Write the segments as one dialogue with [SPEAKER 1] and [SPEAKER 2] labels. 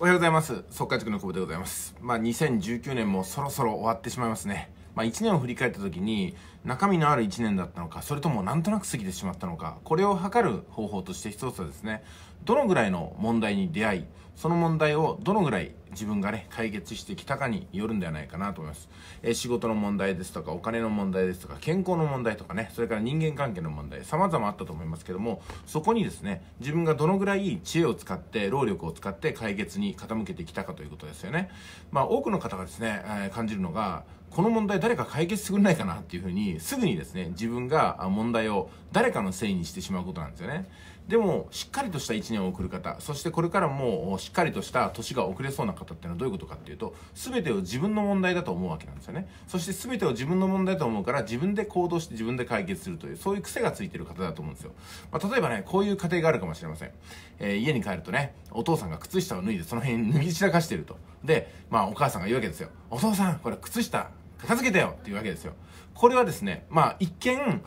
[SPEAKER 1] おはようございます。速稼塾の久保でございます。まあ、2019年もそろそろ終わってしまいますね。まあ、1年を振り返った時に、中身のある1年だったのか、それともなんとなく過ぎてしまったのか、これを測る方法として一つはですね、どのぐらいの問題に出会いその問題をどのぐらい自分がね解決してきたかによるんではないかなと思います、えー、仕事の問題ですとかお金の問題ですとか健康の問題とかねそれから人間関係の問題様々あったと思いますけどもそこにですね自分がどのぐらい知恵を使って労力を使って解決に傾けてきたかということですよねまあ多くの方がですね、えー、感じるのがこの問題誰か解決してくれないかなっていうふうにすぐにですね自分が問題を誰かのせいにしてしまうことなんですよねでもしっかりとした1年を送る方そしてこれからもしっかりとした年が遅れそうな方っていうのはどういうことかっていうと全てを自分の問題だと思うわけなんですよねそして全てを自分の問題だと思うから自分で行動して自分で解決するというそういう癖がついてる方だと思うんですよ、まあ、例えばねこういう家庭があるかもしれません、えー、家に帰るとねお父さんが靴下を脱いでその辺脱ぎ散らかしてるとでまあお母さんが言うわけですよお父さんこれ靴下片付けてよっていうわけですよこれはですねまあ一見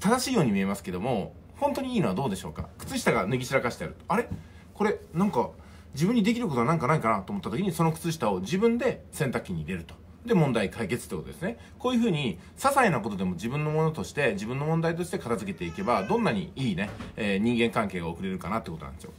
[SPEAKER 1] 正しいように見えますけども本当にいいのはどうでしょうか靴下が脱ぎ散らかしてあるあれこれなんか自分にできることはなんかないかなと思った時にその靴下を自分で洗濯機に入れるとで問題解決ってことですねこういうふうに些細なことでも自分のものとして自分の問題として片付けていけばどんなにいいね、えー、人間関係が送れるかなってことなんですよ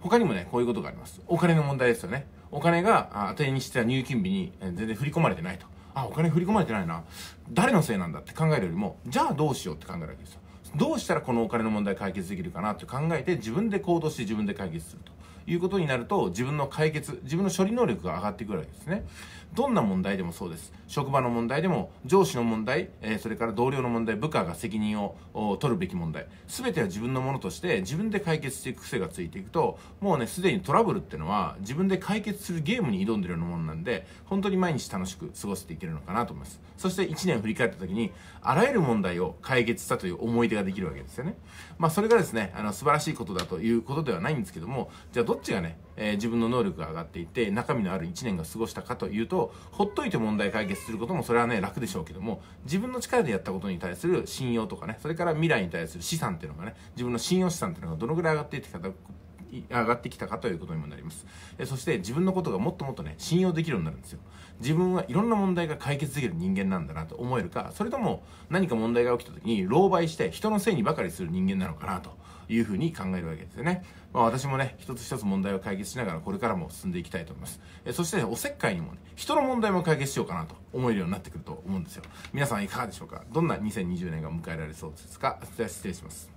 [SPEAKER 1] 他にもねこういうことがありますお金の問題ですよねお金が当てにしてた入金日に全然振り込まれてないとあお金振り込まれてないな誰のせいなんだって考えるよりもじゃあどうしようって考えるわけですよどうしたらこのお金の問題解決できるかなって考えて自分で行動して自分で解決するということになると自分の解決自分の処理能力が上がってくるわけですねどんな問題でもそうです職場の問題でも上司の問題、えそれから同僚の問題部下が責任を取るべき問題全ては自分のものとして自分で解決していく癖がついていくともうねすでにトラブルっていうのは自分で解決するゲームに挑んでるようなものなんで本当に毎日楽しく過ごしていけるのかなと思いますそして1年振り返った時にあらゆる問題を解決したという思い出がができるわけですよね。まあ、それがですね、あの、素晴らしいことだということではないんですけども、じゃあどっちがね、えー、自分の能力が上がっていて、中身のある1年が過ごしたかというと、ほっといて問題解決することもそれはね、楽でしょうけども、自分の力でやったことに対する信用とかね、それから未来に対する資産っていうのがね、自分の信用資産っていうのがどのぐらい上がっていってたか上がってきたかということにもなります。えそして自分のことがもっともっとね、信用できるようになるんですよ。自分はいろんな問題が解決できる人間なんだなと思えるか、それとも何か問題が起きた時に狼狽して人のせいにばかりする人間なのかなというふうに考えるわけですよね。まあ、私もね、一つ一つ問題を解決しながらこれからも進んでいきたいと思います。えそして、ね、おせっかいにもね、人の問題も解決しようかなと思えるようになってくると思うんですよ。皆さんいかがでしょうかどんな2020年が迎えられそうですかは失礼します。